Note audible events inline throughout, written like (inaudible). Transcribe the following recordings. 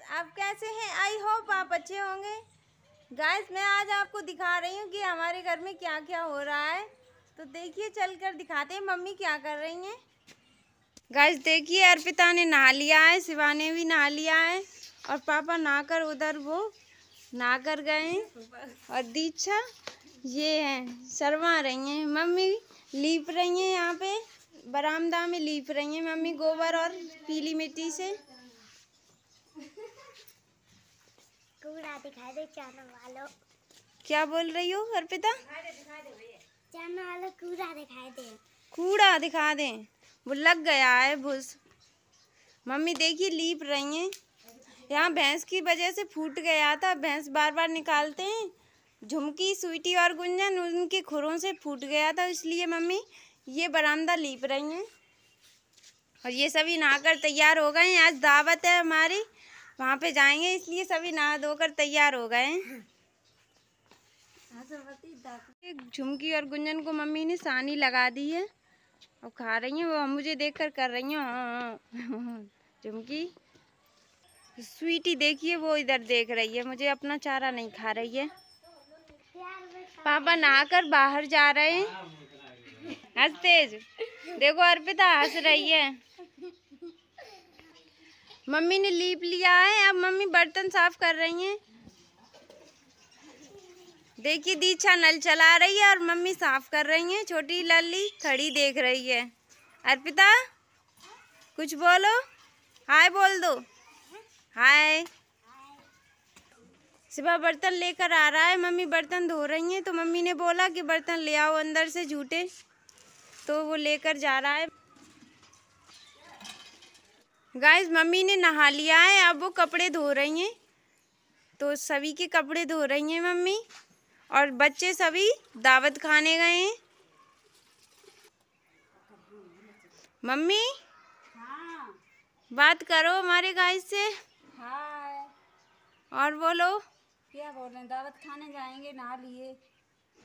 Guys आप कैसे हैं आई होप आप अच्छे होंगे गाइस मैं आज आपको दिखा रही हूँ कि हमारे घर में क्या क्या हो रहा है तो देखिए चलकर दिखाते हैं मम्मी क्या कर रही हैं गाइस देखिए अर्पिता ने नहा लिया है शिवा ने भी नहा लिया है और पापा नहा कर उधर वो नहा कर गए और दीक्षा ये है शर्मा रही हैं मम्मी लीप रही हैं यहाँ पे बरामदा में लीप रही हैं मम्मी गोबर और पीली मिट्टी से पूरा दिखा दे चैनल वालों क्या बोल रही हो अर्पिता चैनल वालों कूड़ा दिखा दे कूड़ा दिखा दे वो लग गया है भूस मम्मी देखिए लीप रही हैं यहाँ भैंस की वजह से फूट गया था भैंस बार बार निकालते हैं झुमकी स्वीटी और गुंजन उनके खुरों से फूट गया था इसलिए मम्मी ये बरामदा लीप रही हैं और ये सभी नहाकर तैयार हो गए हैं आज दावत है हमारी वहाँ पे जाएंगे इसलिए सभी नहा धोकर तैयार हो गए झुमकी और गुंजन को मम्मी ने सानी लगा दी है और खा रही हैं वो मुझे देखकर कर रही हैं हाँ, झुमकी स्वीटी देखिए वो इधर देख रही है मुझे अपना चारा नहीं खा रही है पापा नहाकर बाहर जा रहे हैं हंस तेज देखो अर्पिता हंस रही है मम्मी ने लीप लिया है अब मम्मी बर्तन साफ कर रही हैं देखिए दीक्षा नल चला रही है और मम्मी साफ कर रही हैं छोटी लल्ली खड़ी देख रही है अर्पिता कुछ बोलो हाय बोल दो हाय सुबह बर्तन लेकर आ रहा है मम्मी बर्तन धो रही हैं तो मम्मी ने बोला कि बर्तन ले आओ अंदर से झूठे तो वो लेकर जा रहा है गाइस मम्मी ने नहा लिया है अब वो कपड़े धो रही हैं तो सभी के कपड़े धो रही हैं मम्मी और बच्चे सभी दावत खाने गए हैं मम्मी हाँ। बात करो हमारे गाइस से हाँ। और बोलो क्या बोल रहे हैं दावत खाने जाएंगे नहा लिए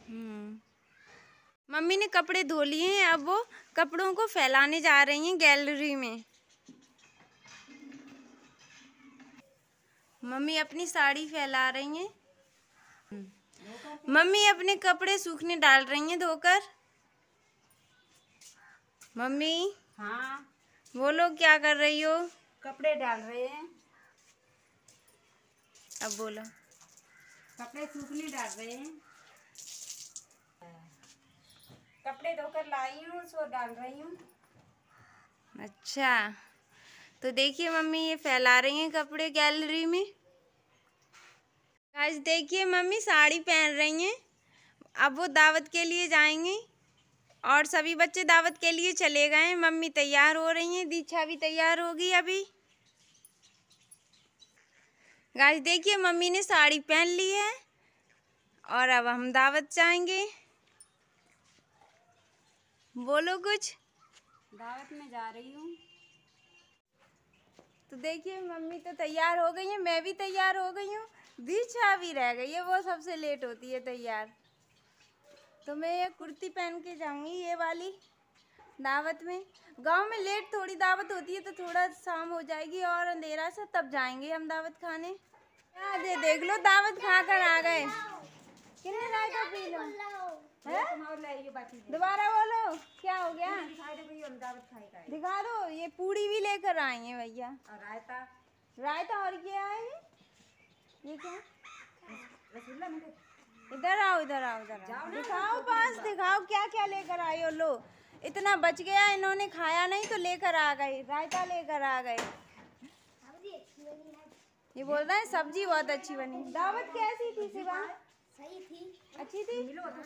हम्म। मम्मी ने कपड़े धो लिए हैं अब वो कपड़ों को फैलाने जा रही हैं गैलरी में मम्मी अपनी साड़ी फैला रही हैं मम्मी अपने कपड़े सूखने डाल रही हैं धोकर मम्मी हाँ वो लोग क्या कर रही हो कपड़े डाल रहे हैं अब बोलो कपड़े सूखने डाल रहे हैं कपड़े धोकर लाई हूँ उसको डाल रही हूँ अच्छा तो देखिए मम्मी ये फैला रही हैं कपड़े गैलरी में आज देखिए मम्मी साड़ी पहन रही हैं अब वो दावत के लिए जाएंगे और सभी बच्चे दावत के लिए चले गए हैं मम्मी तैयार हो रही हैं दीक्षा भी तैयार होगी अभी गाज देखिए मम्मी ने साड़ी पहन ली है और अब हम दावत जाएंगे बोलो कुछ दावत में जा रही हूँ तो देखिए मम्मी तो तैयार हो गई है मैं भी तैयार हो गई हूँ दीक्षा भी रह गई है वो सबसे लेट होती है तैयार तो मैं ये कुर्ती पहन के जाऊँगी ये वाली दावत में गांव में लेट थोड़ी दावत होती है तो थोड़ा शाम हो जाएगी और अंधेरा सा तब जाएंगे हम दावत खाने देख लो दावत खा कर आ गए लो दोबारा बोलो क्या हो गया दिखा दो ये पूड़ी भी लेकर आई है भैया रायता रायता और क्या है ये क्या इधर आओ इधर आओ इधर आओ दिखाओ पास दिखाओ क्या क्या लेकर आए हो लो इतना बच गया इन्होंने खाया नहीं तो लेकर आ गए रायता लेकर आ गए ये बोल रहा है सब्जी बहुत अच्छी बनी दावत कैसी थी सिवा सही थी अच्छी थी मिलो तो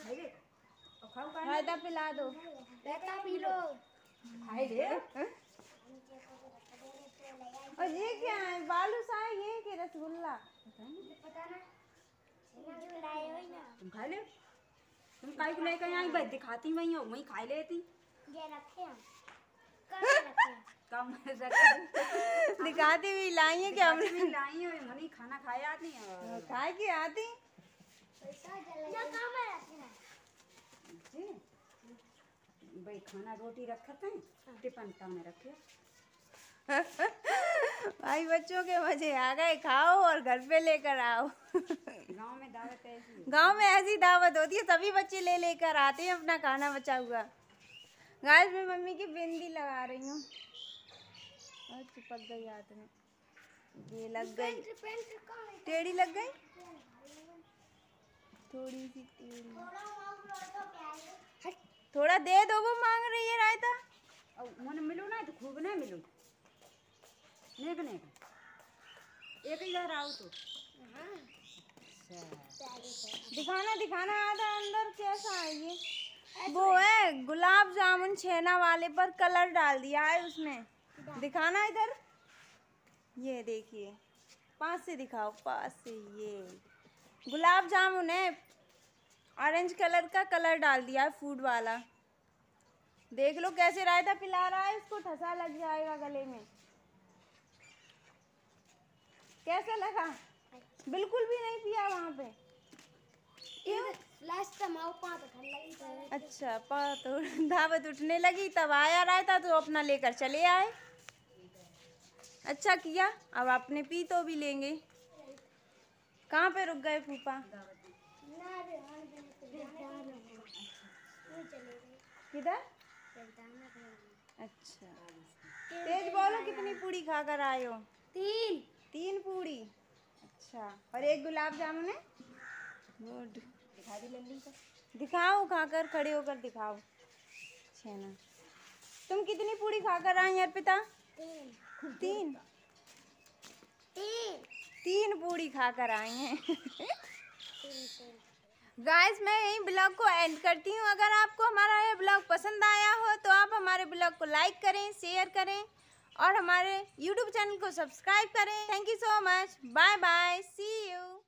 खाओ का पिला दो बेटा पी लो हाँ? और ये क्या है बालू सा ये के रसगुल्ला पता ना तुम खा ले तुम काहे को दिखाती वही हूं वही खा लेती ये रखे हम कम दिखाती भी लाई है कि हम लाई है खाना खाए आती है खाए की आती भाई खाना रोटी रखते हैं हाँ। टिफन का में रखिए भाई बच्चों के मजे आ गए खाओ और घर पे लेकर आओ गांव में दावत ऐसी गांव में ऐसी दावत होती है तभी बच्चे ले लेकर आते हैं अपना खाना बचा हुआ गाय मैं मम्मी की बिंदी लगा रही हूँ चिपक गई हाथ में ये लग गई टेढ़ी लग गई थोड़ी सी तेल तो थोड़ा दे दो वो मांग रही है रायता मन मिलू ना तो खूब ना मिलू नेक नेक एक ही घर आओ तो हाँ। अच्छा। दिखाना दिखाना आधा अंदर कैसा है ये वो है गुलाब जामुन छेना वाले पर कलर डाल दिया है उसने दिखाना इधर ये देखिए पास से दिखाओ पास से ये गुलाब जामुन है ऑरेंज कलर का कलर डाल दिया है फूड वाला देख लो कैसे रायता पिला रहा है इसको ठसा लग जाएगा गले में कैसा लगा अच्छा। बिल्कुल भी नहीं पिया वहाँ पे तो अच्छा पा तो दावत (laughs) उठने लगी तब आया रायता तो अपना लेकर चले आए अच्छा किया अब अपने पी तो भी लेंगे कहाँ पे रुक गए फूफा किधर अच्छा तेज बोलो कितनी पूड़ी खाकर आए हो तीन तीन पूड़ी अच्छा और एक गुलाब जामुन है गुड दिखाओ खाकर खड़े होकर दिखाओ छेना तुम कितनी पूड़ी खाकर आई अर्पिता तीन तीन तीन तीन पूड़ी खाकर आई हैं गाइस मैं यही ब्लॉग को एंड करती हूँ अगर आपको हमारा ये ब्लॉग पसंद आया हो तो आप हमारे ब्लॉग को लाइक करें शेयर करें और हमारे यूट्यूब चैनल को सब्सक्राइब करें thank you so much bye bye see you